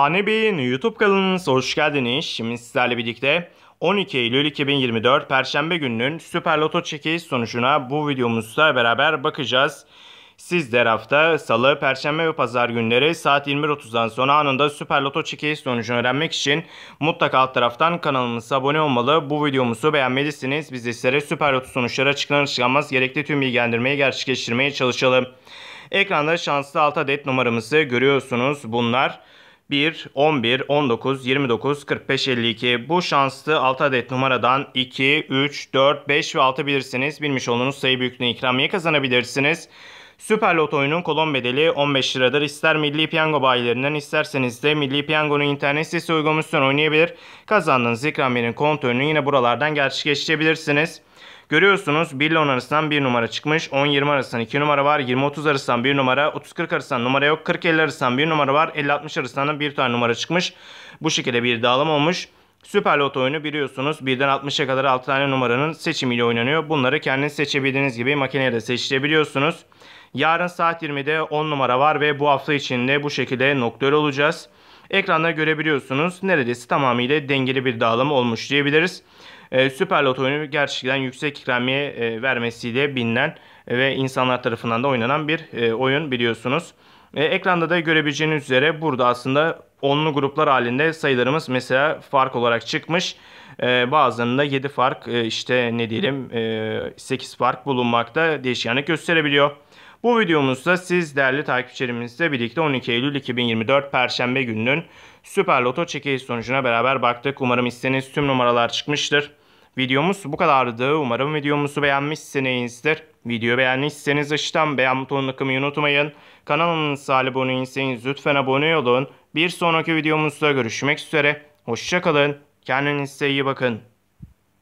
Hane Bey'in YouTube kanalınıza hoş geldiniz. Şimdi sizlerle birlikte 12 Eylül 2024 Perşembe gününün Süper Loto çekiliş sonucuna bu videomuzda beraber bakacağız. Siz de hafta salı, perşembe ve pazar günleri saat 21.30'dan sonra anında Süper Loto çekiliş sonucunu öğrenmek için mutlaka alt taraftan kanalımıza abone olmalı. Bu videomuzu beğenmelisiniz. Biz de sizlere Süper Loto sonuçları açıklanır çıkanmaz gerekli tüm bilgilendirmeyi gerçekleştirmeye çalışalım. Ekranda şanslı 6 adet numaramızı görüyorsunuz. Bunlar 1, 11, 19, 29, 45, 52. Bu şanslı 6 adet numaradan 2, 3, 4, 5 ve 6 bilirsiniz. Bilmiş olduğunuz sayı büyüklüğüne ikramiye kazanabilirsiniz. Süper Loto oyunun kolon bedeli 15 liradır. İster Milli Piyango bayilerinden isterseniz de Milli Piyango'nun internet sitesi uygulamasından oynayabilir. Kazandığınız ikramiyenin kontrolünü yine buralardan gerçekleştirebilirsiniz. Görüyorsunuz 1 ile 10 arasından 1 numara çıkmış. 10-20 arasından 2 numara var. 20-30 arasından 1 numara. 30-40 arasından numara yok. 40-50 arasından 1 numara var. 50-60 arasından 1 tane numara çıkmış. Bu şekilde bir dağılım olmuş. Süper Loto oyunu biliyorsunuz 1'den 60'a kadar 6 tane numaranın seçimiyle oynanıyor. Bunları kendiniz seçebildiğiniz gibi makineye de seçebiliyorsunuz. Yarın saat 20'de 10 numara var ve bu hafta içinde bu şekilde noktalı olacağız. Ekranda görebiliyorsunuz. Neredeyse tamamıyla dengeli bir dağılım olmuş diyebiliriz. Ee, Süper Lot oyunu gerçekten yüksek ikramiye e, vermesiyle bilinen ve insanlar tarafından da oynanan bir e, oyun biliyorsunuz. E, ekranda da görebileceğiniz üzere burada aslında onlu gruplar halinde sayılarımız mesela fark olarak çıkmış. E, bazılarında 7 fark e, işte ne diyelim e, 8 fark bulunmakta değişkenlik gösterebiliyor. Bu videomuzda siz değerli takipçilerimizle birlikte 12 Eylül 2024 Perşembe gününün Süper Loto çekiliş sonucuna beraber baktık. Umarım istediğiniz tüm numaralar çıkmıştır. Videomuz bu kadardı. Umarım videomuzu beğenmişsinizdir. Videoyu beğendiyseniz aşağıdan beğen butonunu kımayı unutmayın. Kanalımıza abone değilseniz lütfen abone olun. Bir sonraki videomuzda görüşmek üzere. Hoşçakalın. Kendinize iyi bakın.